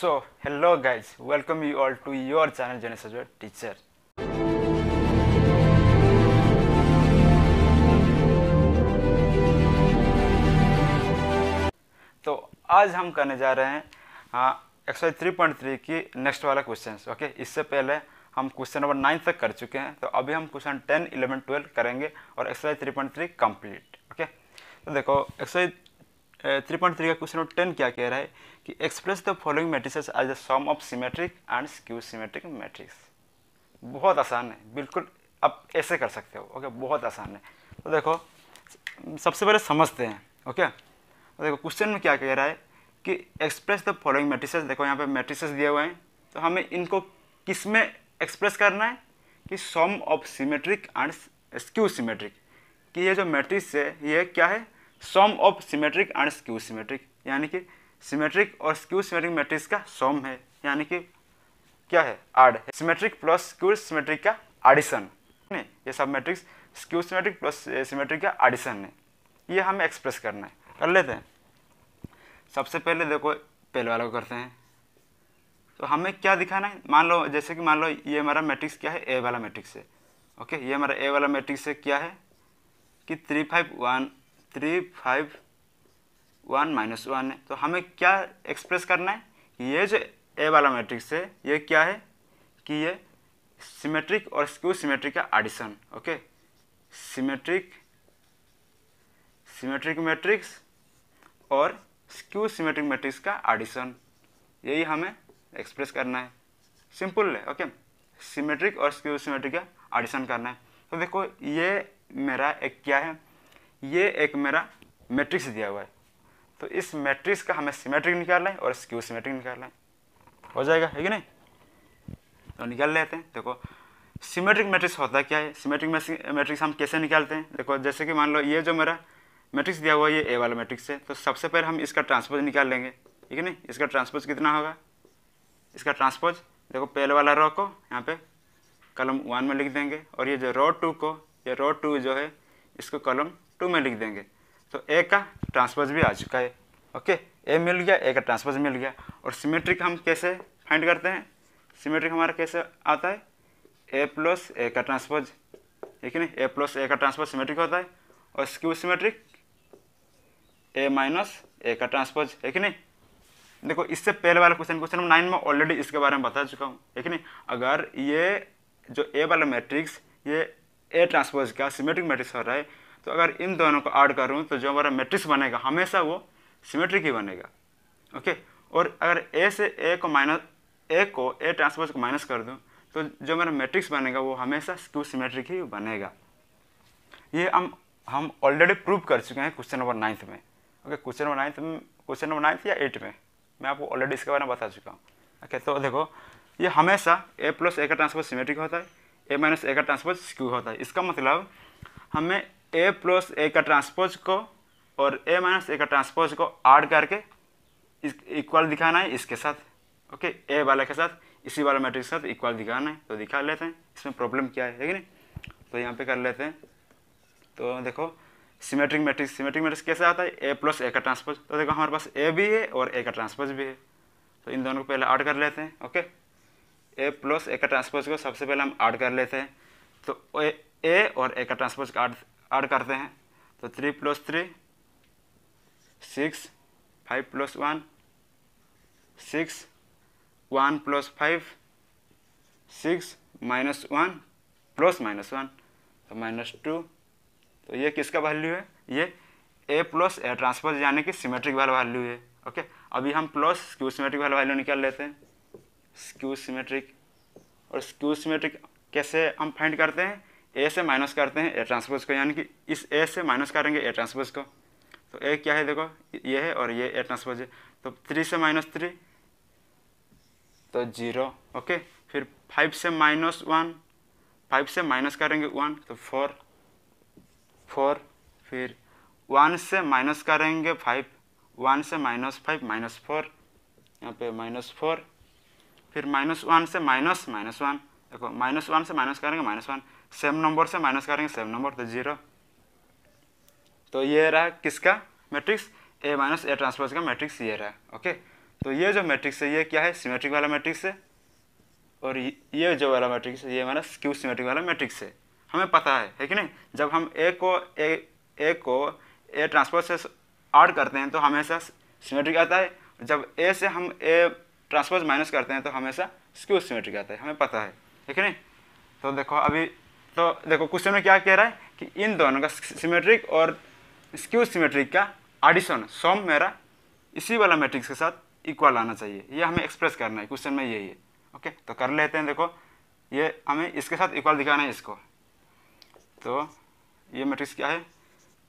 so hello guys welcome you all to your channel Genesis teacher तो आज हम करने जा रहे हैं हाँ, एक्सरसाइज थ्री पॉइंट थ्री की नेक्स्ट वाला क्वेश्चन ओके इससे पहले हम क्वेश्चन नंबर नाइन तक कर चुके हैं तो अभी हम क्वेश्चन टेन इलेवन ट्वेल्व करेंगे और exercise three point three complete okay तो देखो एक्सरसाइज थ्री पॉइंट थ्री का क्वेश्चन नंबर टेन क्या कह रहा है कि express the following matrices as the sum of symmetric and skew symmetric matrix बहुत आसान है बिल्कुल आप ऐसे कर सकते हो ओके बहुत आसान है तो देखो सबसे पहले समझते हैं ओके तो देखो क्वेश्चन में क्या कह रहा है कि एक्सप्रेस द फॉलोइंग मैट्रिसेस देखो यहाँ पे मैट्रिसेस दिए हुए हैं तो हमें इनको किस में एक्सप्रेस करना है कि sum of symmetric and skew symmetric कि ये जो मैट्रिक्स है ये क्या है sum of symmetric and skew symmetric यानी कि सिमेट्रिक और स्क्यू सिमेट्रिक मैट्रिक्स का सॉम है यानी कि क्या है आड है सिमेट्रिक प्लस स्क्यू सिमेट्रिक का आडिशन है ये सब matrix skew symmetric plus symmetric का आडिशन है ये हमें एक्सप्रेस करना है कर लेते हैं सबसे पहले देखो पहले वाला को करते हैं तो हमें क्या दिखाना है मान लो जैसे कि मान लो ये हमारा मैट्रिक्स क्या है ए वाला मैट्रिक्स है ओके ये हमारा ए वाला मैट्रिक्स है क्या है कि three five one three five one minus one है तो हमें क्या एक्सप्रेस करना है ये जो ए वाला मैट्रिक्स है ये क्या है कि ये सिमेट्रिक और स्क्यू सिमेट्रिक का addition okay symmetric symmetric matrix और स्क्यू सिमेट्रिक मैट्रिक्स का एडिशन यही हमें एक्सप्रेस करना है सिंपल है ओके सिमेट्रिक और स्क्यू सिमेट्रिक का एडिशन करना है तो देखो ये मेरा एक क्या है ये एक मेरा मैट्रिक्स दिया हुआ है तो इस मैट्रिक्स का हमें सिमेट्रिक निकालना है और स्क्यू सिमेट्रिक निकालना है हो जाएगा है कि नहीं तो निकाल लेते हैं देखो सिमेट्रिक मैट्रिक्स होता क्या है सिमेट्रिक मैट्रिक्स हम कैसे निकालते हैं देखो जैसे कि मान लो ये जो मेरा मैट्रिक्स दिया हुआ ये ए वाला मैट्रिक्स है तो सबसे पहले हम इसका ट्रांसपोज निकाल लेंगे ठीक है नहीं इसका ट्रांसपोज कितना होगा इसका ट्रांसपोज देखो पहले वाला रो को यहाँ पे कलम वन में लिख देंगे और ये जो रो टू को ये रो टू जो है इसको कलम टू में लिख देंगे तो ए का ट्रांसपोज भी आ चुका है ओके ए मिल गया ए का ट्रांसपोज मिल गया और सिमेट्रिक हम कैसे फाइंड करते हैं सिमेट्रिक हमारा कैसे आता है ए प्लस ए का ट्रांसपोज ठीक है ना ए प्लस ए का ट्रांसपोज सिमेट्रिक होता है और skew symmetric A minus A का ट्रांसपोज है कि नहीं देखो इससे पहले वाला क्वेश्चन क्वेश्चन नंबर नाइन में ऑलरेडी इसके बारे में बता चुका हूँ है कि नहीं अगर ये जो ए वाला मैट्रिक्स ये ए ट्रांसपोज का सिमेट्रिक मैट्रिक्स हो रहा है तो अगर इन दोनों को ऐड करूँ तो जो हमारा मैट्रिक्स बनेगा हमेशा वो सिमेट्रिक ही बनेगा ओके और अगर ए से ए को माइनस ए को ए ट्रांसपोज को माइनस कर दूँ तो जो मेरा मैट्रिक्स बनेगा वो हमेशा स्क्यू सिमेट्रिक ही बनेगा ये हम हम ऑलरेडी प्रूव कर चुके हैं क्वेश्चन नंबर नाइन्थ में ओके क्वेश्चन नंबर नाइन्थ में क्वेश्चन नंबर नाइन्थ या एट में मैं आपको ऑलरेडी इसके बारे में बता चुका हूँ ओके तो देखो ये हमेशा ए प्लस ए का ट्रांसपोज सिमेट्रिक होता है ए माइनस ए का ट्रांसपोज स्क्यू होता है इसका मतलब हमें ए प्लस ए का ट्रांसपोज को और ए माइनस ए का ट्रांसपोज को आड करके इस इक्वल दिखाना है इसके साथ ओके ए वाले के साथ इसी वाले मैट्रिक्स के साथ इक्वल दिखाना है तो दिखा लेते हैं इसमें प्रॉब्लम क्या है कि नहीं तो यहाँ पे कर लेते हैं तो देखो सिमेट्रिक मैट्रिक्स सिमेट्रिक मैट्रिक्स कैसे आता है ए प्लस ए का ट्रांसपोज तो देखो हमारे पास ए भी है और ए का ट्रांसपोज भी है तो इन दोनों को पहले ऐड कर लेते हैं ओके ए प्लस ए का ट्रांसपोज को सबसे पहले हम ऐड कर लेते हैं तो ए और ए का ट्रांसपोज का ऐड करते हैं तो three plus three six five plus one six one plus five six minus one plus minus one तो माइनस टू तो ये किसका वैल्यू है ये ए प्लस ए ट्रांसफर यानी कि सिमेट्रिक वाला वैल्यू है ओके अभी हम प्लस क्यू सिमेट्रिक वाला वैल्यू निकाल लेते हैं स्क्यू सिमेट्रिक और स्क्यू सिमेट्रिक कैसे हम फाइंड करते हैं ए से माइनस करते हैं ए ट्रांसपोज को यानी कि इस ए से माइनस करेंगे ए ट्रांसपोज को तो ए क्या है देखो ये है और ये ए ट्रांसपोज है तो थ्री से माइनस थ्री तो जीरो ओके फिर फाइव से माइनस वन फाइव से माइनस करेंगे वन तो फोर फोर फिर वन से माइनस करेंगे फाइव वन से माइनस फाइव माइनस फोर यहाँ पे माइनस फोर फिर माइनस वन से माइनस माइनस वन देखो माइनस वन से माइनस करेंगे माइनस वन सेम नंबर से माइनस करेंगे सेम नंबर तो जीरो तो ये रहा किसका matrix A minus A transpose का मैट्रिक्स ये रहा ओके तो ये जो मैट्रिक्स है ये क्या है सिमेट्रिक वाला मैट्रिक्स है और ये जो वाला मैट्रिक्स है ये माइनस क्यू सिमेट्रिक वाला मैट्रिक्स है हमें पता है है कि नहीं जब हम ए को ए ए को ए ट्रांसपोज से ऐड करते हैं तो हमेशा सिमेट्रिक आता है जब ए से हम ए ट्रांसपोज माइनस करते हैं तो हमेशा स्क्यू सिमेट्रिक आता है हमें पता है ठीक है नहीं तो देखो अभी तो देखो क्वेश्चन में क्या कह रहा है कि इन दोनों का सिमेट्रिक और स्क्यू सिमेट्रिक का एडिशन सम मेरा इसी वाला मैट्रिक्स के साथ इक्वल आना चाहिए ये हमें एक्सप्रेस करना है क्वेश्चन में यही है ओके तो कर लेते हैं देखो ये हमें इसके साथ इक्वल दिखाना है इसको तो ये मैट्रिक्स क्या है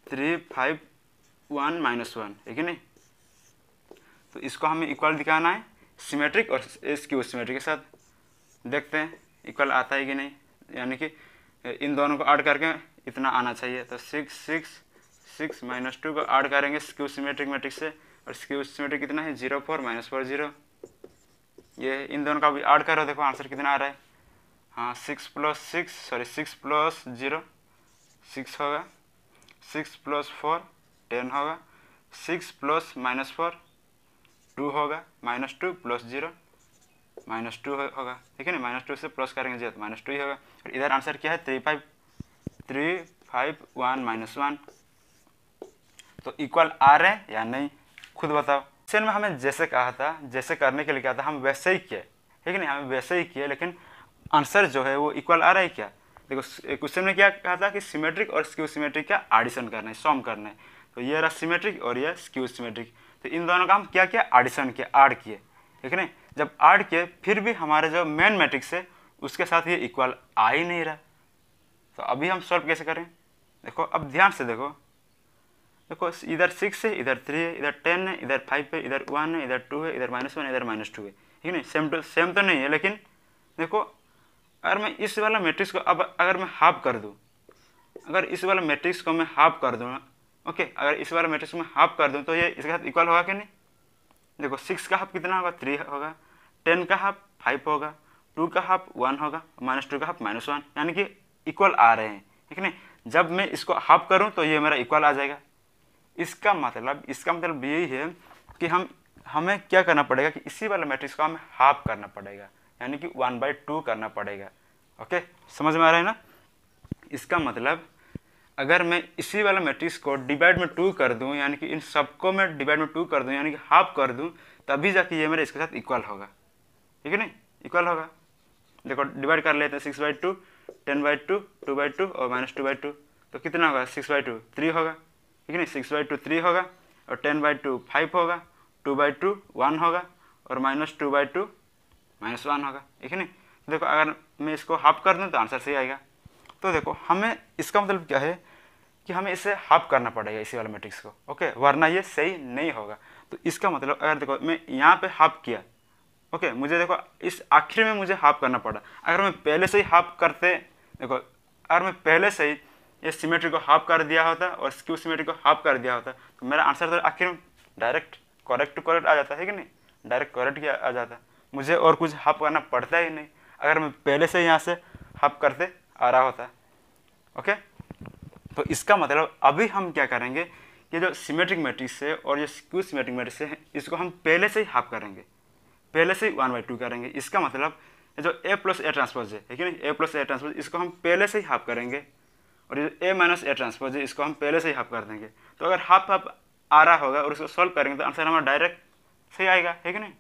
three five one minus one है कि नहीं तो इसको हमें इक्वल दिखाना है सिमेट्रिक और स्क्यू सिमेट्रिक के साथ देखते हैं इक्वल आता है कि नहीं यानी कि इन दोनों को ऐड करके इतना आना चाहिए तो six six six minus two को ऐड करेंगे स्क्यू सिमेट्रिक मैट्रिक्स से और स्क्यू सिमेट्रिक कितना है zero four minus four zero ये इन दोनों का भी ऐड करो देखो आंसर कितना आ रहा है हाँ six plus six sorry six plus zero six होगा सिक्स प्लस फोर टेन होगा six plus minus four two होगा minus two plus zero minus two होगा ठीक है ना माइनस टू से प्लस करेंगे जी तो माइनस टू ही होगा और इधर आंसर क्या है three five three five one minus one तो इक्वल आ रहे हैं या नहीं खुद बताओ क्वेश्चन में हमें जैसे कहा था जैसे करने के लिए कहा था हम वैसे ही किए ठीक है ना हमें वैसे ही किए लेकिन आंसर जो है वो इक्वल आ रहा है क्या देखो क्वेश्चन में क्या कहा था कि सिमेट्रिक और स्क्यू सिमेट्रिक का एडिशन करना है सॉम करना है तो ये रहा सिमेट्रिक और ये स्क्यू सिमेट्रिक तो इन दोनों का हम क्या किया एडिशन किया आड़ किए ठीक है ना जब ऐड किए फिर भी हमारे जो मेन मैट्रिक्स है उसके साथ ये इक्वल आ ही नहीं रहा तो अभी हम सॉल्व कैसे करें देखो अब ध्यान से देखो देखो इधर सिक्स है इधर थ्री है इधर टेन है इधर फाइव है इधर वन है इधर टू है इधर माइनस वन इधर माइनस टू है ठीक है सेम टू सेम तो नहीं है लेकिन देखो अगर मैं इस वाला मैट्रिक्स को अब अगर मैं हाफ कर दूँ अगर इस वाला मैट्रिक्स को मैं हाफ कर दूँ ओके अगर इस वाला मैट्रिक्स में हाफ कर दूँ तो ये इसके साथ इक्वल होगा कि नहीं देखो सिक्स का हाफ कितना होगा थ्री होगा टेन का हाफ फाइव होगा टू का हाफ वन होगा माइनस टू का हाफ माइनस वन यानी कि इक्वल आ रहे हैं ठीक है ना जब मैं इसको हाफ करूं तो ये मेरा इक्वल आ जाएगा इसका मतलब इसका मतलब यही है कि हम हमें क्या करना पड़ेगा कि इसी वाला मैट्रिक्स को हमें हाफ करना पड़ेगा यानी कि वन बाई टू करना पड़ेगा ओके समझ में आ रहा है ना इसका मतलब अगर मैं इसी वाला मैट्रिक्स को डिवाइड में टू कर दूं यानी कि इन सबको मैं डिवाइड में टू कर दूं यानी कि हाफ कर दूं तभी जाके ये मेरा इसके साथ इक्वल होगा ठीक है नहीं इक्वल होगा देखो डिवाइड कर लेते हैं six by two ten by two two by two और माइनस टू बाई टू तो कितना होगा सिक्स बाई टू थ्री होगा ठीक है ना सिक्स बाई टू थ्री होगा और टेन बाई टू फाइव होगा टू बाई टू वन होगा और minus two by two minus one होगा ठीक है ना देखो अगर मैं इसको हाफ कर दूँ तो आंसर सही आएगा तो देखो हमें इसका मतलब क्या है कि हमें इसे हाफ करना पड़ेगा इसी वाला मैट्रिक्स को ओके वरना ये सही नहीं होगा तो इसका मतलब अगर देखो मैं यहाँ पे हाफ किया ओके मुझे देखो इस आखिर में मुझे हाफ करना पड़ा अगर मैं पहले से ही हाफ करते देखो अगर मैं पहले से ही ये सिमेट्री को हाफ कर दिया होता और स्क्यू सिमेट्री को हाफ कर दिया होता तो मेरा आंसर तो आखिर में डायरेक्ट करेक्ट टू करेक्ट आ जाता है कि नहीं डायरेक्ट करेक्ट आ जाता मुझे और कुछ हाफ करना पड़ता ही नहीं अगर मैं पहले से यहाँ से हाफ करते आ रहा होता है ओके तो इसका मतलब अभी हम क्या करेंगे ये जो सिमेट्रिक मैट्रिक्स है और ये स्क्यू सिमेट्रिक मैट्रिक्स है इसको हम पहले से ही हाफ करेंगे पहले से ही वन बाई टू करेंगे इसका मतलब जो ए प्लस ए ट्रांसपोज है ठीक है ए प्लस ए ट्रांसपोज इसको हम पहले से ही हाफ करेंगे और ये ए माइनस ए ट्रांसपोज है इसको हम पहले से ही हाफ कर देंगे तो अगर हाफ हाफ आ रहा होगा और उसको सॉल्व करेंगे तो आंसर हमारा डायरेक्ट सही आएगा है कि नहीं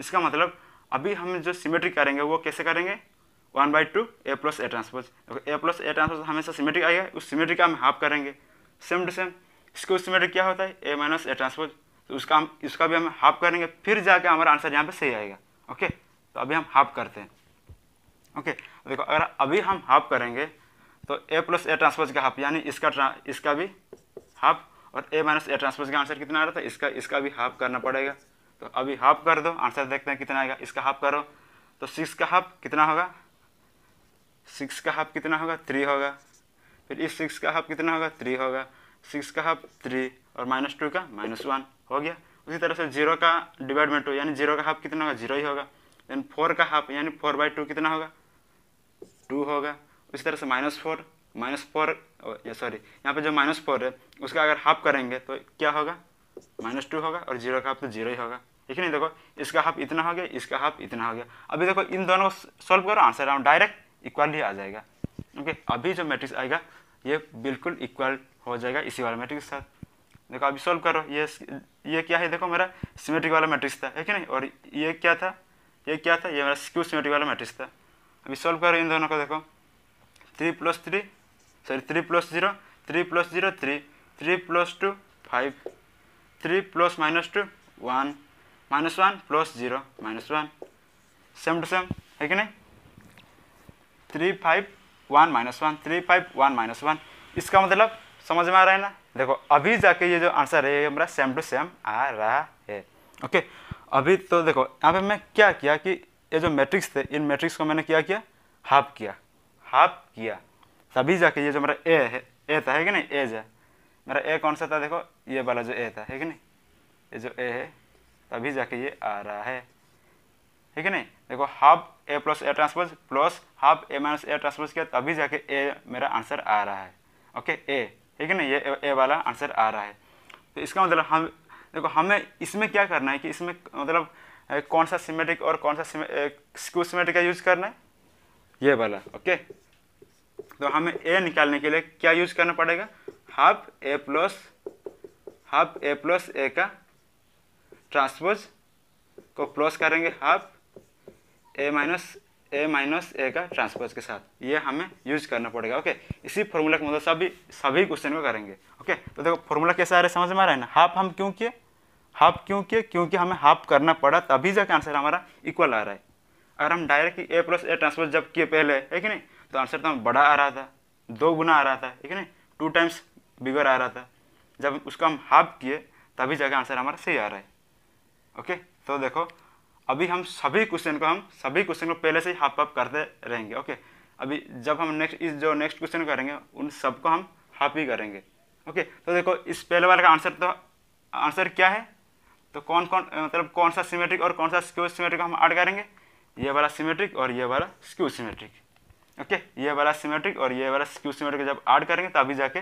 इसका मतलब अभी हम जो सिमेट्रिक करेंगे वो कैसे करेंगे one by two A plus A transpose A plus A transpose हमेशा सिमेट्रिक आएगा उस सिमेट्रिक का हम हाफ करेंगे सेम टू सेम इसको सिमेट्रिक क्या होता है ए माइनस ए ट्रांसपोज तो उसका हम इसका भी हम हाफ करेंगे फिर जाके हमारा आंसर यहाँ पे सही आएगा ओके तो अभी हम हाफ करते हैं ओके देखो अगर अभी हम हाफ करेंगे तो ए प्लस ए ट्रांसपोज का हाफ यानी इसका इसका भी हाफ और ए माइनस ए ट्रांसपोज का आंसर कितना आ रहा था इसका इसका भी हाफ करना पड़ेगा तो अभी हाफ कर दो आंसर देखते हैं कितना आएगा इसका हाफ करो तो सिक्स का हाफ कितना होगा सिक्स का हाफ कितना होगा थ्री होगा फिर इस सिक्स का हाफ कितना होगा थ्री होगा सिक्स का हाफ थ्री और माइनस टू का माइनस वन हो गया उसी तरह से जीरो का डिवाइड में टू यानी जीरो का हाफ कितना होगा जीरो ही होगा देन फोर का हाफ यानी फोर बाई टू कितना होगा टू होगा उसी तरह से minus four minus four sorry यहाँ पे जो माइनस फोर है उसका अगर हाफ करेंगे तो क्या होगा माइनस टू होगा और जीरो का हाफ तो जीरो ही होगा ठीक है नहीं देखो इसका हाफ इतना हो गया इसका हाफ इतना हो गया अभी देखो इन दोनों को सॉल्व करो आंसर आऊँ डायरेक्ट इक्वली आ जाएगा ओके अभी जो मैट्रिक्स आएगा ये बिल्कुल इक्वल हो जाएगा इसी वाला मैट्रिक्स के साथ देखो अभी सॉल्व करो ये ये क्या है देखो मेरा सिमेट्रिक वाला मैट्रिक्स था है कि नहीं और ये क्या था ये क्या था ये मेरा स्क्यू सिमेट्रिक वाला मैट्रिक्स था अभी सॉल्व करो इन दोनों को देखो three plus three sorry three plus zero three plus zero three three plus two five three plus minus two one minus one plus zero minus one same to same है कि नहीं three five one minus one three five one minus one इसका मतलब समझ में आ रहा है ना देखो अभी जाके ये जो आंसर है ये हमारा सेम टू सेम आ रहा है ओके अभी तो देखो यहाँ पे मैं क्या किया कि ये जो मैट्रिक्स थे इन मैट्रिक्स को मैंने क्या किया हाफ किया हाफ किया तभी जाके ये जो मेरा ए है ए था है कि नहीं ए जो मेरा ए कौन सा था देखो ये वाला जो ए था है कि नहीं ये जो ए है तभी जाके ये आ रहा है है कि नहीं देखो half A plus A transpose plus half A minus A transpose किया तभी जाके ए मेरा आंसर आ रहा है ओके ए ठीक है ना ये ए वाला आंसर आ रहा है तो इसका मतलब हम देखो हमें इसमें क्या करना है कि इसमें मतलब कौन सा सिमेट्रिक और कौन सा स्क्यू सिमेट्रिक का यूज करना है ये वाला ओके तो हमें ए निकालने के लिए क्या यूज करना पड़ेगा half A plus half A plus A का ट्रांसपोज को प्लस करेंगे half A minus A minus A का ट्रांसपोज के साथ ये हमें यूज करना पड़ेगा ओके इसी फॉर्मूला के मतलब सभी सभी क्वेश्चन को करेंगे ओके तो देखो फॉर्मूला कैसा आ रहा है समझ में आ रहा है ना हाफ हम क्यों किए हाफ क्यों किए क्योंकि हमें हाफ करना पड़ा तभी जाकर आंसर हमारा इक्वल आ रहा है अगर हम direct A plus A transpose जब किए पहले है कि नहीं तो आंसर तो बड़ा आ रहा था दो गुना आ रहा था ठीक है ना नहीं टू टाइम्स बिगर आ रहा था जब उसका हम हाफ किए तभी जाकर आंसर हमारा सही आ रहा है ओके तो देखो अभी हम सभी क्वेश्चन को हम सभी क्वेश्चन को पहले से ही हाफ अप करते रहेंगे ओके अभी जब हम नेक्स्ट इस जो नेक्स्ट क्वेश्चन करेंगे उन सबको हम हाफ ही करेंगे ओके तो देखो इस पहले वाले का आंसर तो आंसर क्या है तो कौन कौन मतलब कौन सा सिमेट्रिक और कौन सा स्क्यू सिमेट्रिक हम ऐड करेंगे ये वाला सिमेट्रिक और ये वाला स्क्यू सिमेट्रिक ओके ये वाला सिमेट्रिक और ये वाला स्क्यू सिमेट्रिक जब ऐड करेंगे तभी जाके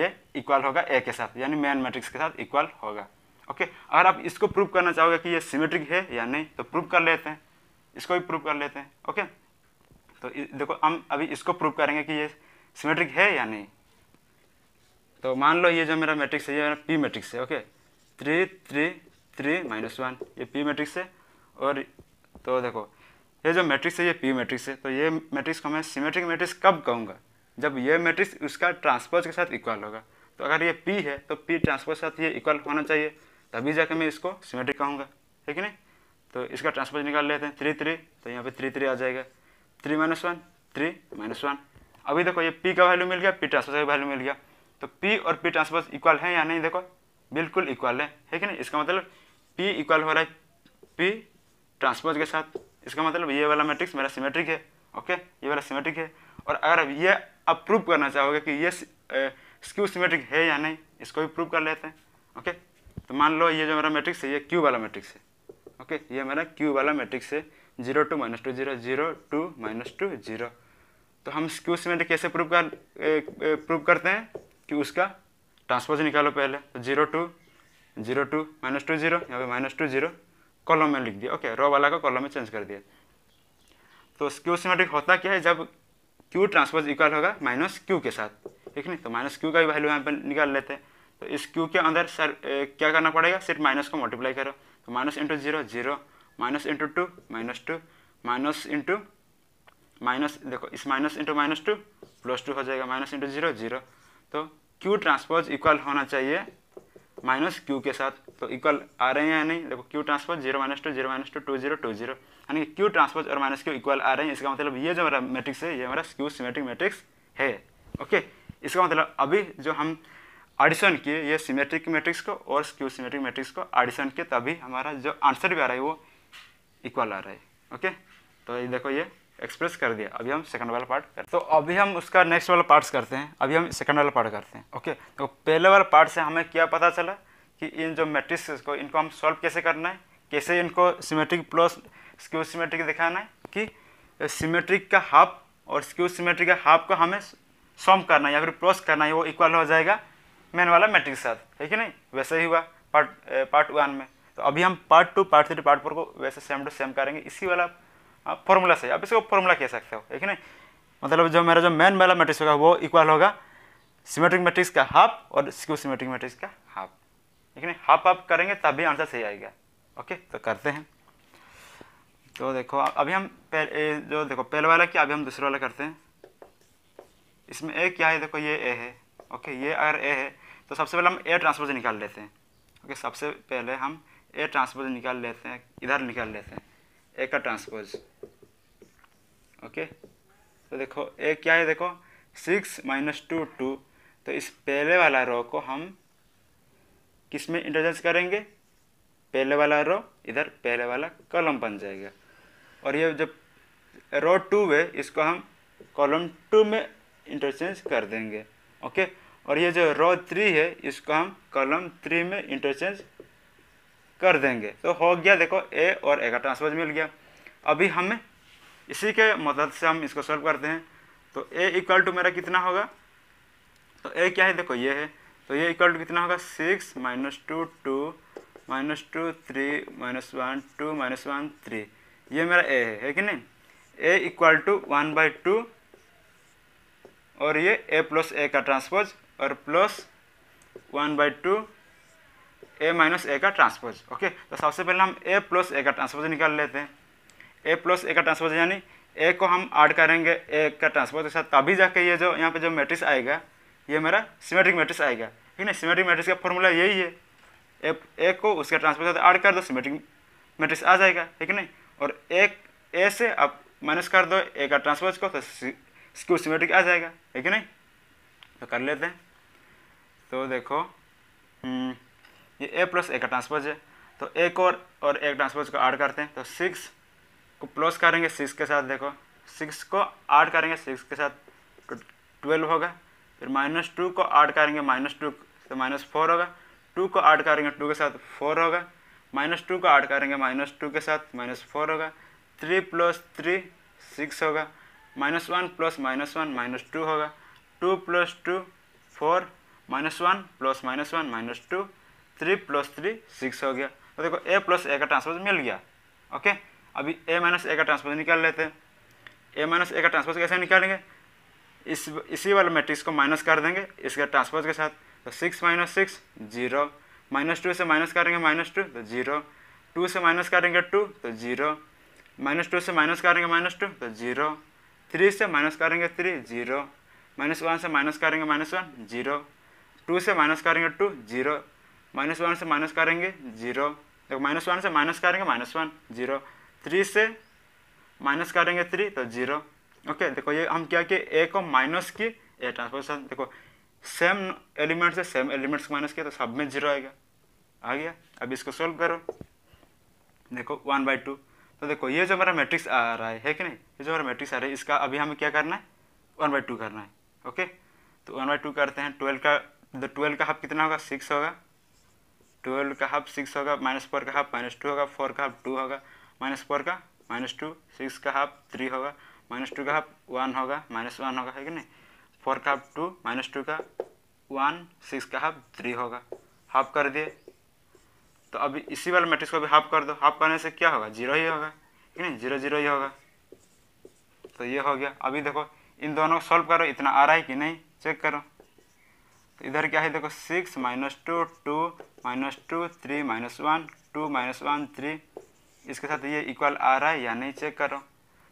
ये इक्वल होगा ए के साथ यानी मेन मैट्रिक्स के साथ इक्वल होगा ओके अगर आप इसको प्रूव करना चाहोगे कि ये सिमेट्रिक है या नहीं तो प्रूव कर लेते हैं इसको भी प्रूव कर लेते हैं ओके तो देखो हम अभी इसको प्रूव करेंगे कि ये सिमेट्रिक है या नहीं तो मान लो ये जो मेरा मैट्रिक्स है ये मेरा पी मैट्रिक्स है okay three three three minus one ये पी मैट्रिक्स है और तो देखो ये जो मैट्रिक्स है ये पी मैट्रिक्स है तो ये मैट्रिक्स को मैं सिमेट्रिक मैट्रिक्स कब कहूँगा जब ये मैट्रिक्स उसका ट्रांसपोज के साथ इक्वल होगा तो अगर ये पी है तो पी ट्रांसपोज के साथ ये इक्वल होना चाहिए तभी जाके मैं इसको सिमेट्रिक कहूँगा ठीक है नहीं तो इसका ट्रांसपोज निकाल लेते हैं थ्री थ्री तो यहाँ पे थ्री थ्री आ जाएगा three minus one three minus one अभी देखो ये पी का वैल्यू मिल गया पी ट्रांसपोज का वैल्यू मिल गया तो पी और पी ट्रांसपोज इक्वल है या नहीं देखो बिल्कुल इक्वल है ठीक है ना इसका मतलब पी इक्वल हो रहा है पी ट्रांसपोज के साथ इसका मतलब ये वाला मैट्रिक्स मेरा सिमेट्रिक है ओके ये वाला सिमेट्रिक है और अगर अब ये आप प्रूव करना चाहोगे कि ये स्क्यू सिमेट्रिक है या नहीं इसको भी प्रूव कर लेते हैं ओके तो मान लो ये जो मेरा मैट्रिक्स है ये क्यू वाला मैट्रिक्स है ओके ये मेरा क्यू वाला मैट्रिक्स है zero two minus two zero zero two minus two zero तो हम क्यू सीमेंट कैसे प्रूव कर प्रूव करते हैं कि उसका ट्रांसपोज निकालो पहले तो zero two zero two minus two zero यहाँ पे माइनस टू जीरो कॉलम में लिख दिया ओके रो वाला को कॉलम में चेंज कर दिया तो क्यू सीमेट्रिक होता क्या है जब क्यू ट्रांसपोज इक्वल होगा माइनस क्यू के साथ ठीक नहीं तो माइनस क्यू का भी वैल्यू यहाँ पर निकाल लेते हैं तो इस क्यू के अंदर सर ए, क्या करना पड़ेगा सिर्फ माइनस को मल्टीप्लाई करो तो minus into zero zero minus into two minus two minus into minus देखो इस minus into minus two plus two हो जाएगा माइनस इंटू जीरो जीरो तो क्यू ट्रांसपोज इक्वल होना चाहिए माइनस क्यू के साथ तो इक्वल आ रहे हैं या नहीं देखो Q transpose zero minus two zero minus two two zero two zero यानी कि क्यू ट्रांसपोज और माइनस क्यू इक्वल आ रहे हैं इसका मतलब ये जो हमारा मैट्रिक्स है ये हमारा क्यू सिमेट्रिक मैट्रिक्स है ओके इसका मतलब अभी जो हम एडिशन किए ये सिमेट्रिक मैट्रिक्स को और स्क्यू सिमेट्रिक मैट्रिक्स को एडिशन किए तभी हमारा जो आंसर भी आ रहा है वो इक्वल आ रहा है ओके तो ये देखो ये एक्सप्रेस कर दिया अभी हम सेकंड वाला पार्ट करते तो अभी हम उसका नेक्स्ट वाला पार्ट्स करते हैं अभी हम सेकंड वाला पार्ट करते हैं ओके तो पहले वाला पार्ट से हमें क्या पता चला कि इन जो मैट्रिक्स को इनको हम सॉल्व कैसे करना है कैसे इनको सिमेट्रिक प्लस स्क्यू सिमेट्रिक दिखाना है कि सिमेट्रिक का हाफ और स्क्यू सिमेट्रिक का हाफ को हमें सॉम करना है या फिर प्लस करना है वो इक्वल हो जाएगा मैन वाला मैट्रिक के साथ है कि नहीं वैसे ही हुआ पार्ट पार्ट वन में तो अभी हम part two part three part four को वैसे सेम टू सेम करेंगे इसी वाला फॉर्मूला ah, से आप इसको फॉर्मूला कह सकते हो है कि नहीं मतलब जो मेरा जो मेन वाला मैट्रिक्स होगा वो इक्वल होगा सिमेट्रिक मैट्रिक्स का हाफ और स्क्यू सिमेट्रिक मैट्रिक्स का हाफ ठीक है हाफ हाफ करेंगे तभी आंसर सही आएगा ओके तो करते हैं तो देखो अभी हम पहले जो देखो पहले वाला क्या अभी हम दूसरे वाला करते हैं इसमें ए क्या है देखो ये ए है ओके ये अगर ए है तो सबसे पहले हम ए ट्रांसपोज निकाल लेते हैं ओके सबसे पहले हम ए ट्रांसपोज निकाल लेते हैं इधर निकाल लेते हैं ए का ट्रांसपोज ओके तो देखो ए क्या है देखो सिक्स माइनस टू टू तो इस पहले वाला रो को हम किस में इंटरजेंस करेंगे पहले वाला रो इधर पहले वाला कॉलम बन जाएगा और ये जब रो टू है इसको हम कॉलम टू में इंटरचेंज कर देंगे ओके और ये जो रो थ्री है इसको हम कॉलम थ्री में इंटरचेंज कर देंगे तो हो गया देखो ए और ए का ट्रांसपोज मिल गया अभी हमें इसी के मदद से हम इसको सॉल्व करते हैं तो ए इक्वल टू मेरा कितना होगा तो ए क्या है देखो ये है तो ये इक्वल टू कितना होगा six minus two two minus two three minus one two minus one three ये मेरा ए है है कि नहीं A equal to one by two और ये ए प्लस ए का ट्रांसपोज और plus one by two A minus A का ट्रांसपोज ओके तो सबसे पहले हम ए प्लस ए का ट्रांसपोज निकाल लेते हैं ए प्लस ए का ट्रांसपोज यानी ए को हम ऐड करेंगे ए का ट्रांसपोज के साथ तभी जाके ये जो यहाँ पे जो मैट्रिक्स आएगा ये मेरा सिमेट्रिक मैट्रिक्स आएगा ठीक है सिमेट्रिक मैट्रिक्स का फॉर्मूला यही है ए ए को उसका ट्रांसपोज के साथ ऐड कर दो सिमेट्रिक मैट्रिक्स आ जाएगा ठीक है नहीं और एक ए से आप माइनस कर दो ए का ट्रांसपोज को तो स्क्यू सिमेट्रिक आ जाएगा ठीक है नहीं तो कर लेते हैं तो देखो हम्म, ये ए प्लस ए का ट्रांसपोज है तो एक और और एक ट्रांसपोज को ऐड करते हैं तो सिक्स को प्लस करेंगे सिक्स के साथ देखो सिक्स को ऐड करेंगे सिक्स के साथ ट्वेल्व होगा फिर माइनस टू को ऐड करेंगे माइनस टू तो माइनस फोर होगा टू को ऐड करेंगे टू के साथ फोर होगा माइनस टू को ऐड करेंगे माइनस टू के साथ माइनस फोर होगा थ्री प्लस थ्री सिक्स होगा minus one plus minus one minus two होगा two plus two four minus one plus minus one minus two three plus three six हो गया तो देखो ए प्लस ए का ट्रांसपोज मिल गया okay अभी ए माइनस ए का ट्रांसपोज निकाल लेते हैं ए माइनस ए का ट्रांसपोज कैसे निकालेंगे इस इसी वाले मैट्रिक्स को माइनस कर देंगे इसके ट्रांसपोज के साथ तो six minus six zero minus two से माइनस करेंगे माइनस टू तो जीरो टू से माइनस करेंगे टू तो जीरो माइनस टू से माइनस करेंगे माइनस टू तो जीरो थ्री से माइनस करेंगे थ्री जीरो माइनस वन से माइनस करेंगे माइनस वन जीरो टू से माइनस करेंगे टू जीरो माइनस वन से माइनस करेंगे जीरो देखो माइनस वन से माइनस करेंगे माइनस वन जीरो थ्री से माइनस करेंगे थ्री तो जीरो ओके देखो ये हम क्या किए ए को माइनस की ए ट्रांसपोजिशन देखो सेम एलिमेंट से सेम एलिमेंट्स को माइनस किया तो सब में जीरो आएगा आ गया अब इसको सोल्व करो देखो वन बाई टू तो देखो ये जो हमारा मैट्रिक्स आ रहा है है कि नहीं ये जो हमारा मैट्रिक्स आ रहा है इसका अभी हमें क्या करना है वन बाई टू करना है ओके तो वन बाई टू करते हैं ट्वेल्व का तो ट्वेल्व का हाफ कितना होगा सिक्स होगा ट्वेल्व का हाफ सिक्स होगा माइनस फोर का हाफ माइनस टू होगा फोर का हाफ टू होगा माइनस फोर का माइनस टू सिक्स का हाफ थ्री होगा माइनस टू का हाफ वन होगा माइनस वन होगा है कि नहीं फोर का हाफ टू माइनस टू का वन सिक्स का हाफ थ्री होगा हाफ कर दिए तो अभी इसी वाले मैट्रिक्स को अभी हाफ कर दो हाफ करने से क्या होगा जीरो ही होगा ठीक नहीं जीरो जीरो ही होगा तो ये हो गया अभी देखो इन दोनों को सॉल्व करो इतना आ रहा है कि नहीं चेक करो तो इधर क्या है देखो six minus two two minus two three minus one two minus one three इसके साथ ये इक्वल आ रहा है या नहीं चेक करो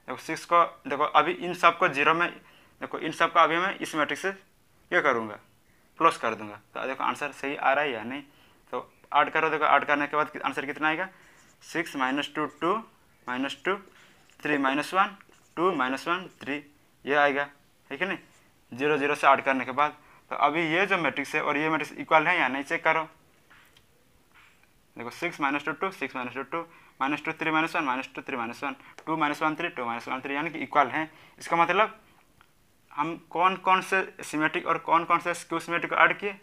देखो सिक्स को देखो अभी इन सब को जीरो में देखो इन सब का अभी मैं इस मैट्रिक से क्या करूँगा प्लस कर दूंगा तो देखो आंसर सही आ रहा है या नहीं तो ऐड करो देखो ऐड करने के बाद आंसर कितना आएगा six minus two two minus two three minus one two minus one three ये आएगा ठीक है नहीं जीरो जीरो से ऐड करने के बाद तो अभी ये जो मैट्रिक्स है और ये मैट्रिक्स इक्वल है या नहीं चेक करो देखो six minus two two six minus two two minus two three minus one minus two three minus one two minus one three two minus one three यानी कि इक्वल है इसका मतलब हम कौन कौन से सीमेट्रिक और कौन कौन से स्क्यू सिमेट्रिक को ऐड किए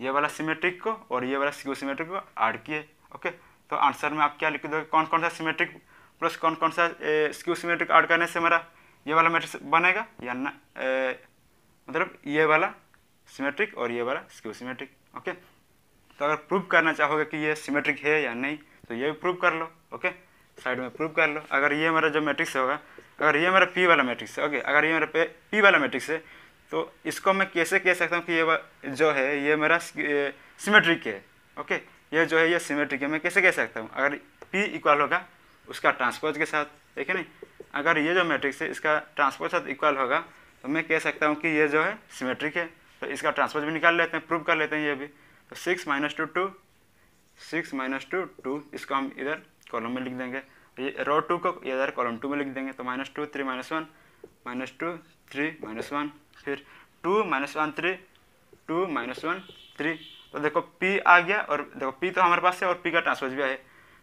ये वाला सीमेट्रिक को और ये वाला स्क्यू सीमेट्रिक को ऐड किए ओके तो आंसर में आप क्या लिख दोगे कौन कौन सा सीमेट्रिक प्लस कौन कौन सा स्क्यू सिमेट्रिक ऐड करने से मेरा ये वाला मैट्रिक्स बनेगा या ना मतलब ये वाला सिमेट्रिक और ये वाला स्क्यू सिमेट्रिक ओके तो अगर प्रूव करना चाहोगे कि ये सिमेट्रिक है या नहीं तो ये भी प्रूव कर लो ओके साइड में प्रूव कर लो अगर ये मेरा जो मैट्रिक्स होगा अगर ये मेरा पी वाला मैट्रिक्स है ओके अगर ये मेरा पी वाला मैट्रिक्स है तो इसको मैं कैसे कह सकता हूँ कि ये जो है ये मेरा सिमेट्रिक है ओके ये जो है ये सिमेट्रिक है मैं कैसे कह सकता हूँ अगर पी इक्वल होगा उसका ट्रांसपोज के साथ ठीक है नहीं अगर ये जो मैट्रिक्स है इसका ट्रांसपोज साथ इक्वल होगा तो मैं कह सकता हूँ कि ये जो है सिमेट्रिक है तो इसका ट्रांसफर भी निकाल लेते हैं प्रूव कर लेते हैं ये भी तो six minus two two six minus two two इसको हम इधर कॉलम में लिख देंगे ये रो टू को इधर कॉलम टू में लिख देंगे तो minus two three minus one minus two three minus one फिर two minus one three two minus one three तो देखो पी आ गया और देखो पी तो हमारे पास है और पी का ट्रांसपोज भी है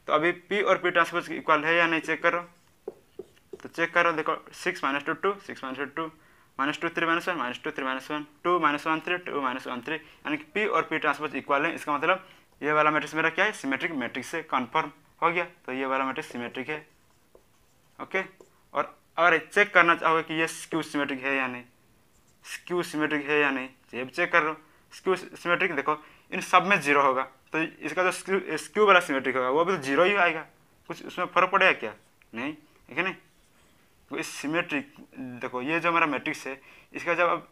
तो अभी पी और पी ट्रांसपोज इक्वल है या नहीं चेक करो तो चेक करो देखो six minus two two six minus two two minus two three minus one minus two three minus one two minus one three two minus one three यानी कि P और पी ट्रांसपोज इक्वल है इसका मतलब ये वाला मैट्रिक्स मेरा क्या है सिमेट्रिक मैट्रिक्स से कन्फर्म हो गया तो ये वाला मैट्रिक्स सिमेट्रिक है ओके और अगर चेक करना चाहोगे कि ये स्क्यू सिमेट्रिक है या नहीं स्क्यू सिमेट्रिक है या नहीं तो ये भी चेक कर लो स्क्यू सिमेट्रिक देखो इन सब में जीरो होगा तो इसका जो स्क्यू वाला सिमेट्रिक होगा वो भी तो जीरो ही आएगा कुछ उसमें फर्क पड़ेगा क्या नहीं ठीक है नहीं तो इस सिमेट्रिक देखो ये जो हमारा मैट्रिक्स है इसका जब अब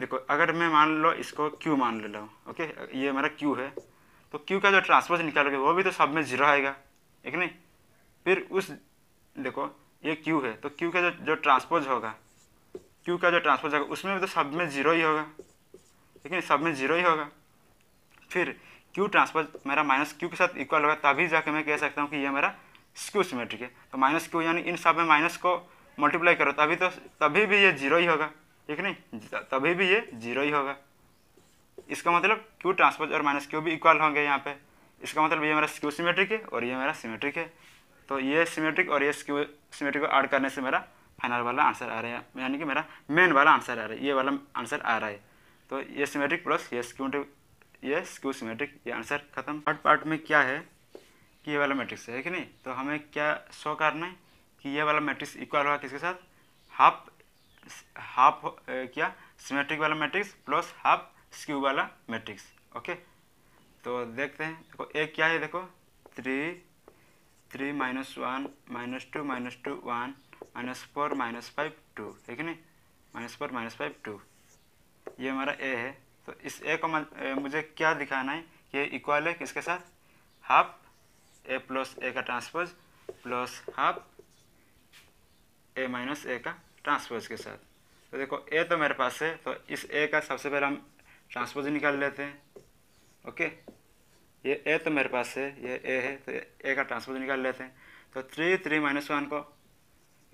देखो अगर मैं मान लो इसको क्यू मान ले लो ओके ये मेरा क्यू है तो क्यू का जो ट्रांसपोज निकालोगे वो भी तो सब में जीरो आएगा एक नहीं फिर उस देखो ये क्यू है तो क्यू का जो जो ट्रांसपोज होगा क्यू का जो ट्रांसपोज होगा उसमें भी तो सब में जीरो ही होगा ठीक है सब में जीरो ही होगा फिर क्यू ट्रांसपोज मेरा माइनस क्यू के साथ इक्वल होगा तभी जाके मैं कह सकता हूँ कि ये मेरा स्क्यू सिमेट्रिक है तो माइनस क्यू यानी इन सब में माइनस को मल्टीप्लाई करो तभी तो तभी भी ये जीरो ही होगा ठीक नहीं तभी भी ये जीरो ही होगा इसका मतलब क्यू ट्रांसपोज और माइनस क्यू भी इक्वल होंगे यहाँ पे इसका मतलब ये मेरा स्क्यू सिमेट्रिक है और ये मेरा सिमेट्रिक है तो ये सिमेट्रिक और ये स्क्यू सिमेट्रिक को ऐड करने से मेरा फाइनल वाला आंसर आ रहा है यानी कि मेरा मेन वाला आंसर आ रहा है ये वाला आंसर आ रहा है तो ये सिमेट्रिक प्लस ये स्क्यू ये स्क्यू सिमेट्रिक ये आंसर खत्म थर्ड पार्ट में क्या है ये वाला मैट्रिक्स है, है कि नहीं तो हमें क्या शो करना है कि ये वाला मैट्रिक्स इक्वल होगा किसके साथ हाफ हाफ क्या सिमेट्रिक वाला मैट्रिक्स प्लस हाफ स्क्यू वाला मैट्रिक्स ओके तो देखते हैं देखो ए क्या है देखो three three minus one minus two minus two one minus four minus five two है कि नहीं minus four minus five two ये हमारा ए है तो इस ए को मुझे क्या दिखाना है कि इक्वल है किसके साथ हाफ ए प्लस ए का transpose plus half A minus A का ट्रांसपोज के साथ तो देखो ए तो मेरे पास है तो इस ए का सबसे पहले हम ट्रांसपोज निकाल लेते हैं ओके ये ए तो मेरे पास है ये ए है तो ए का ट्रांसपोज निकाल लेते हैं तो थ्री थ्री माइनस वन को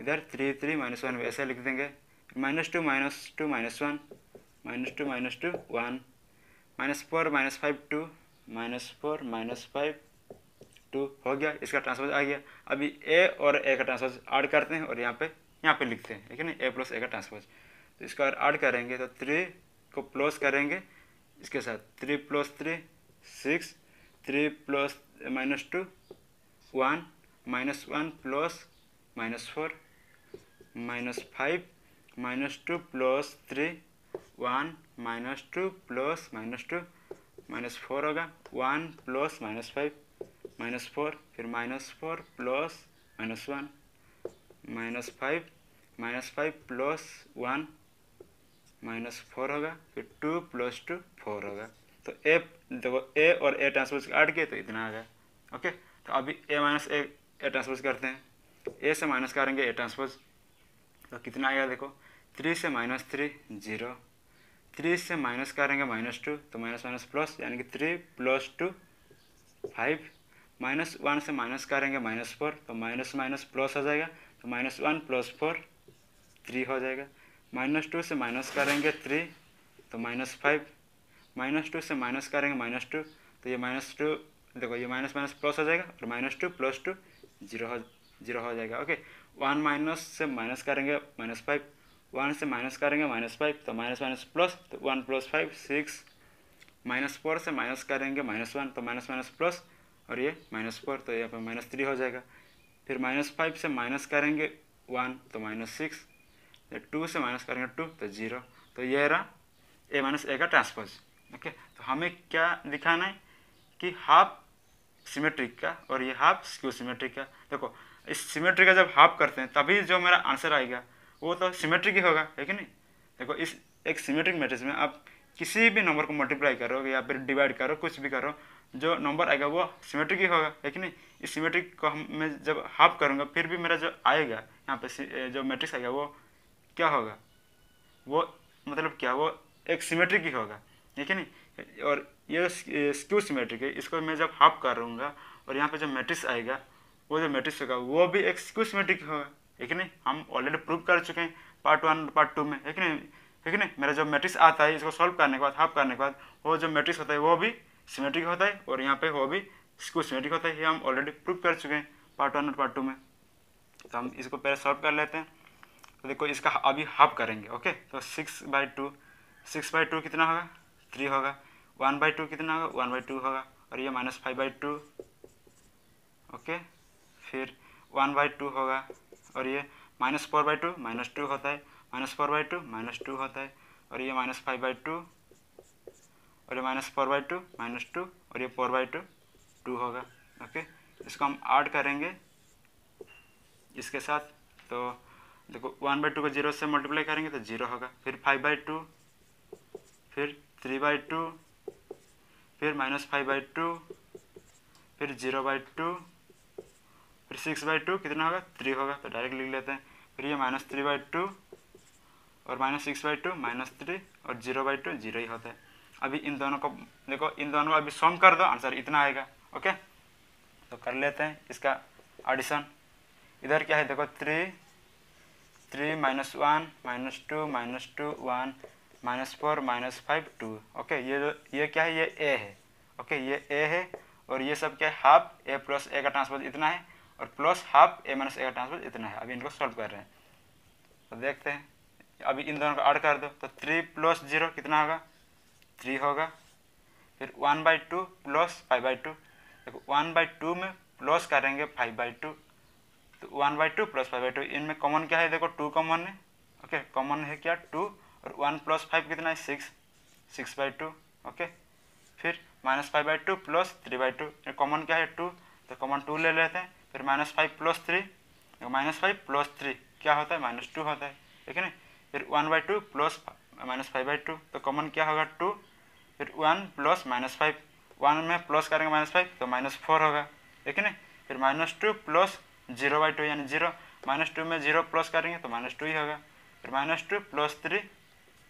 इधर थ्री थ्री माइनस वन ऐसे लिख देंगे minus two minus two minus one minus two minus two one minus four minus five two minus four minus five two हो गया इसका ट्रांसपोज आ गया अभी ए और ए का ट्रांसपोज ऐड करते हैं और यहाँ पे यहाँ पे लिखते हैं ठीक है ना ए प्लस ए का ट्रांसपोज तो इसका अगर ऐड करेंगे तो थ्री को प्लस करेंगे इसके साथ three plus three six three plus minus two one minus one plus minus four minus five minus two plus three one minus two plus minus two minus four होगा one plus minus five minus four फिर minus four plus minus one minus five minus five plus one minus four होगा फिर to plus two four होगा तो ए देखो ए और A transpose add किए तो इतना आ गया ओके तो अभी ए माइनस ए ए ट्रांसपोज करते हैं ए से माइनस करेंगे ए ट्रांसपोज तो कितना आएगा देखो थ्री से माइनस थ्री जीरो थ्री से माइनस करेंगे माइनस टू तो माइनस माइनस प्लस यानी कि three plus two five minus one से माइनस करेंगे माइनस फोर तो माइनस माइनस प्लस हो जाएगा तो minus one plus four three हो जाएगा माइनस टू से माइनस करेंगे थ्री तो माइनस फाइव माइनस टू से माइनस करेंगे माइनस टू तो ये माइनस टू देखो ये माइनस माइनस प्लस हो जाएगा और minus two plus two zero हो जीरो हो जाएगा ओके वन माइनस से माइनस करेंगे माइनस फाइव वन से माइनस करेंगे माइनस फाइव तो माइनस माइनस प्लस तो one plus five six minus four से माइनस करेंगे माइनस वन तो माइनस माइनस प्लस और ये माइनस फोर तो यहाँ पर माइनस थ्री हो जाएगा फिर माइनस फाइव से माइनस करेंगे वन तो माइनस सिक्स टू से माइनस करेंगे टू तो जीरो तो ये रहा ए माइनस ए का ट्रांसपोज ओके तो हमें क्या दिखाना है कि हाफ सिमेट्रिक का और ये हाफ स्क्यू सिमेट्रिक का देखो इस सिमेट्रिक का जब हाफ करते हैं तभी जो मेरा आंसर आएगा वो तो सिमेट्रिक ही होगा है कि नहीं देखो इस एक सिमेट्रिक मैट्रिक्स में आप किसी भी नंबर को मल्टीप्लाई करो या फिर डिवाइड करो कुछ भी करो जो नंबर आएगा वो सिमेट्रिक ही होगा लेकिन इस सिमेट्रिक को हम मैं जब हाफ करूँगा फिर भी मेरा जो आएगा यहाँ पे जो मैट्रिक्स आएगा वो क्या होगा वो मतलब क्या वो एक सिमेट्रिक ही होगा ठीक है नहीं और ये स्क्यू सिमेट्रिक है इसको मैं जब हाफ करूँगा और यहाँ पे जो मैट्रिक्स आएगा वो जो मैट्रिक्स होगा वो भी एक स्क्यू सिमेट्रिक होगा ठीक है नहीं हम ऑलरेडी प्रूव कर चुके हैं पार्ट वन पार्ट टू में ठीक है नहीं ठीक है नहीं मेरा जो मैट्रिक्स आता है इसको सॉल्व करने के बाद हाफ करने के बाद वो जो मैट्रिक्स होता है वो भी सिमेट्रिक होता है और यहाँ पे हो भी इसको सिमेट्रिक होता है ये हम ऑलरेडी प्रूव कर चुके हैं पार्ट वन और पार्ट टू में तो हम इसको पहले सॉल्व कर लेते हैं तो देखो इसका अभी हाफ करेंगे ओके तो six by two six by two कितना होगा थ्री होगा वन बाई टू कितना होगा वन बाई टू होगा और ये minus five by two okay फिर वन बाई टू होगा और ये minus four by two minus two होता है minus four by two minus two होता है और ये माइनस फाइव बाई टू और ये minus four by two minus two और ये फोर बाई टू टू होगा ओके इसको हम ऐड करेंगे इसके साथ तो देखो वन बाई टू को जीरो से मल्टीप्लाई करेंगे तो जीरो होगा फिर फाइव बाई टू फिर थ्री बाई टू फिर माइनस फाइव बाई टू फिर जीरो बाई टू फिर सिक्स बाई टू कितना होगा थ्री होगा तो डायरेक्ट लिख लेते हैं फिर ये माइनस थ्री बाई टू और minus six by two minus three और जीरो बाई टू जीरो ही होता है अभी इन दोनों को देखो इन दोनों को अभी सम कर दो आंसर इतना आएगा ओके तो कर लेते हैं इसका एडिशन इधर क्या है देखो three three minus one minus two minus two one minus four minus five two okay ये जो ये क्या है ये ए है ओके ये ए है और ये सब क्या है हाफ ए प्लस ए का ट्रांसफर इतना है और plus half A minus A का ट्रांसफर इतना है अभी इनको सॉल्व कर रहे हैं तो देखते हैं अभी इन दोनों को ऐड कर दो तो थ्री प्लस जीरो कितना होगा थ्री होगा फिर one by two plus five by two देखो वन बाई टू में प्लस करेंगे फाइव बाई टू तो one by two plus five by two इनमें कॉमन क्या है देखो टू कॉमन है ओके कॉमन है क्या टू और वन प्लस फाइव कितना है six six by two okay फिर minus five by two plus three by two common क्या है टू तो कॉमन टू ले लेते हैं फिर minus five plus three minus five plus three क्या होता है माइनस टू होता है ठीक है ना फिर one by two plus minus five by two तो कॉमन क्या होगा टू फिर one plus minus five one में प्लस करेंगे माइनस फाइव तो माइनस फोर होगा ठीक है ना फिर minus two plus zero by two यानी जीरो माइनस टू में जीरो प्लस करेंगे तो माइनस टू ही होगा फिर minus two plus three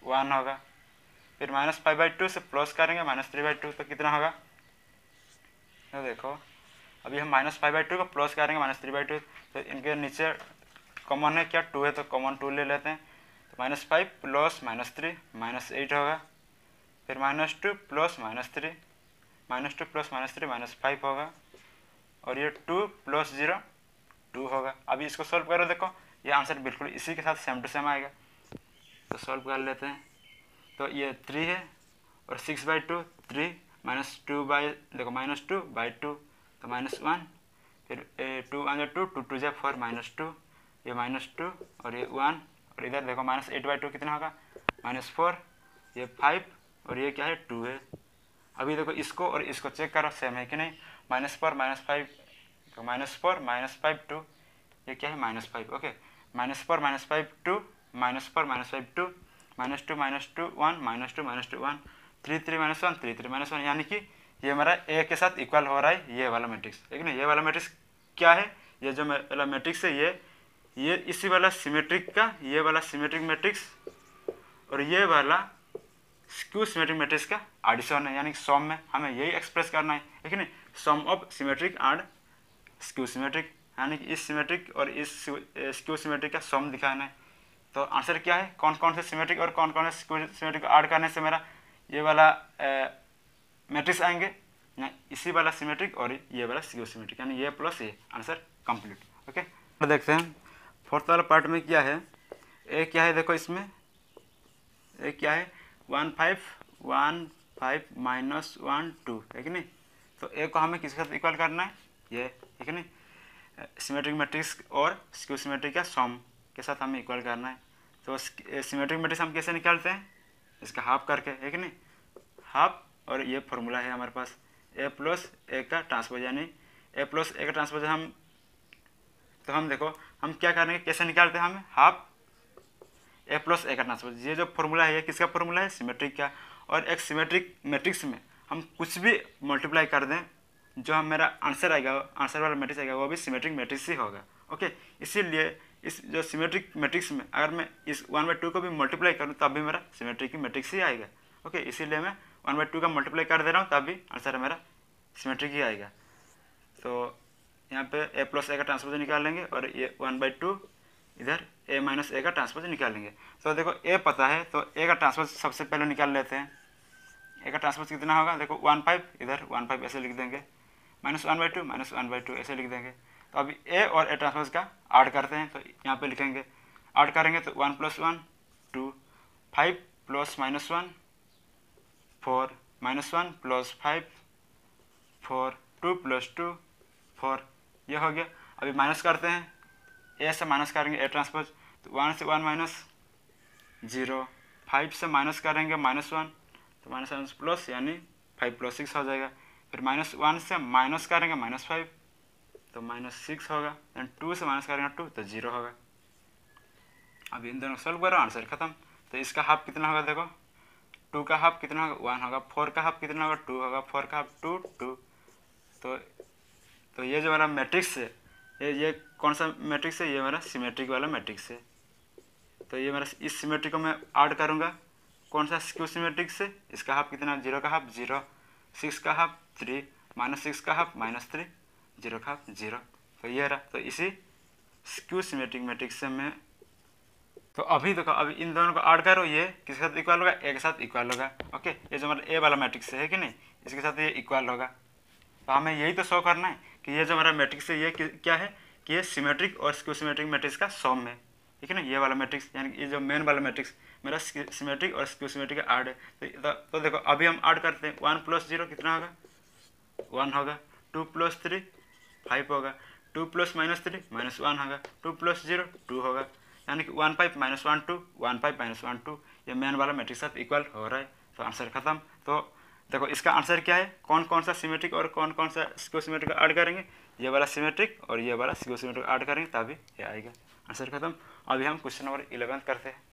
one होगा फिर माइनस फाइव बाई टू से प्लस करेंगे माइनस थ्री बाई टू तो कितना होगा तो देखो अभी हम माइनस फाइव बाई टू को प्लस करेंगे माइनस थ्री बाई टू तो इनके नीचे कॉमन है क्या टू है तो कॉमन टू ले लेते हैं तो minus five plus minus three minus eight होगा फिर minus two plus minus three minus two plus minus three minus five होगा और ये टू प्लस ज़ीरो टू होगा अभी इसको सॉल्व करो देखो ये आंसर बिल्कुल इसी के साथ सेम टू सेम आएगा तो सॉल्व कर लेते हैं तो ये थ्री है और six by two three minus two by देखो माइनस टू बाई टू तो माइनस वन फिर टू वन जो टू टू टू जो फोर माइनस टू ये माइनस टू और ये वन और इधर देखो माइनस एट बाई टू कितना होगा माइनस फोर ये फाइव और ये क्या है टू है अभी देखो इसको और इसको चेक करो सेम है कि नहीं माइनस फोर माइनस फाइव तो minus four minus five two ये क्या है minus five okay minus four minus five two minus four minus five two minus two minus two one minus two minus two one three three minus one three three minus one यानी कि ये मेरा ए के साथ equal हो रहा है ये वाला मैट्रिक्स ठीक है ये वाला मैट्रिक्स क्या है ये जो वाला मैट्रिक्स है ये ये इसी वाला सिमेट्रिक का ये वाला सिमेट्रिक मैट्रिक्स और ये वाला स्क्यू सिमेट्रिक मैट्रिक्स का एडिशन है यानी सम में हमें यही एक्सप्रेस करना है ठीक है sum of symmetric and skew symmetric यानी कि इस सिमेट्रिक और इस स्क्यू सिमेट्रिक का सम दिखाना है तो आंसर क्या है कौन कौन से सिमेट्रिक और कौन कौन से स्क्यू सिमेट्रिक ऐड करने से मेरा ये वाला मैट्रिक्स आएंगे या इसी वाला सिमेट्रिक और ये वाला स्क्यू सिमेट्रिक यानी ये प्लस ये आंसर कंप्लीट ओके तो देखते हैं फोर्थ वाला पार्ट में क्या है ए क्या है देखो इसमें ए क्या है one five one five minus one two है नहीं तो ए को हमें किसके साथ इक्वल करना है ये ठीक है नहीं सिमेट्रिक मैट्रिक्स और स्क्यू सिमेट्रिक का सॉम के साथ हमें इक्वल करना है तो सिमेट्रिक मैट्रिक्स हम कैसे निकालते हैं इसका हाफ करके है कि नहीं हाफ और ये फॉर्मूला है हमारे पास ए प्लस ए का ट्रांसफर यानी ए प्लस ए का ट्रांसफर हम तो हम देखो हम क्या करेंगे कैसे निकालते हैं हम हाफ ए प्लस ए का सपोज ये जो फॉर्मूला है ये किसका फॉर्मूला है सिमेट्रिक का और एक सिमेट्रिक मैट्रिक्स में हम कुछ भी मल्टीप्लाई कर दें जो हम मेरा आंसर आएगा आंसर वाला मैट्रिक्स आएगा वो भी सिमेट्रिक मैट्रिक्स ही होगा ओके इसीलिए इस जो सिमेट्रिक मैट्रिक्स में अगर मैं इस वन बाई टू को भी मल्टीप्लाई करूँ तब भी मेरा सिमेट्रिक मैट्रिक्स ही आएगा ओके इसीलिए मैं वन बाई टू का मल्टीप्लाई कर दे रहा हूँ तब भी आंसर मेरा सिमेट्रिक ही आएगा तो यहाँ पे ए प्लस ए का ट्रांसपोज तो निकाल लेंगे और ये वन बाई टू इधर ए माइनस ए का ट्रांसपोज निकालेंगे तो देखो ए पता है तो ए का ट्रांसपोज सबसे पहले निकाल लेते हैं ए का ट्रांसपोज कितना होगा देखो वन फाइव इधर वन फाइव ऐसे लिख देंगे minus one by two minus one by two ऐसे लिख देंगे तो अभी ए और ए ट्रांसपोज का ऐड करते हैं तो यहाँ पे लिखेंगे ऐड करेंगे तो one plus one two five plus minus one four minus one plus five four two plus two four ये हो गया अभी माइनस करते हैं ए से माइनस करेंगे ए ट्रांसपोज तो वन से वन माइनस जीरो फाइव से माइनस करेंगे माइनस वन तो माइनस माइनस प्लस यानी फाइव प्लस सिक्स हो जाएगा फिर माइनस वन से माइनस करेंगे माइनस फाइव तो माइनस सिक्स होगा एंड टू से माइनस करेंगे टू तो जीरो होगा अब इन दोनों सोल्व करो आंसर खत्म तो इसका हाफ कितना होगा देखो टू का हाफ कितना होगा वन होगा फोर का हाफ कितना होगा टू होगा फोर का हाफ टू टू तो तो ये जो मेरा मैट्रिक्स है ये ये कौन सा मैट्रिक्स है ये मेरा सिमेट्रिक वाला मैट्रिक्स है तो ये मेरा इस सिमेट्रिक को मैं ऐड करूँगा कौन सा स्क्यू सिमेट्रिक्स है इसका हाफ कितना जीरो का हाफ जीरो सिक्स का हाफ थ्री माइनस सिक्स का हाफ माइनस थ्री जीरो का हाफ जीरो तो ये रहा तो इसी स्क्यू सिमेट्रिक मैट्रिक्स से मैं तो अभी देखो अभी इन दोनों को ऐड करो ये किसके साथ इक्वल होगा ए के साथ इक्वल होगा ओके ये जो मतलब ए वाला मैट्रिक्स है कि नहीं इसके साथ ये इक्वल होगा तो हमें यही तो शो करना है कि ये जो हमारा मैट्रिक्स है ये क्या है कि ये सिमेट्रिक और स्क्यू सिमेट्रिक मैट्रिक्स का सॉम है ठीक है ना ये वाला मैट्रिक्स यानी ये जो मेन वाला मैट्रिक्स मेरा सिमेट्रिक और स्क्यू सिमेट्रिक का आर्ड है तो, तो, तो देखो अभी हम आर्ड करते हैं वन प्लस जीरो कितना होगा वन होगा टू प्लस थ्री फाइव होगा two plus minus three minus one होगा टू प्लस जीरो टू होगा यानी कि one five minus one two one five minus one two ये मेन वाला मैट्रिक्स साथ इक्वल हो रहा है तो आंसर खत्म तो देखो इसका आंसर क्या है कौन कौन सा सिमेट्रिक और कौन कौन सा स्क्यू सीमेट्रिक ऐड करेंगे ये वाला सिमेट्रिक और ये वाला स्क्यू सीमेट्रिक ऐड करेंगे तभी ये आएगा आंसर खत्म अभी हम क्वेश्चन नंबर इलेवन करते हैं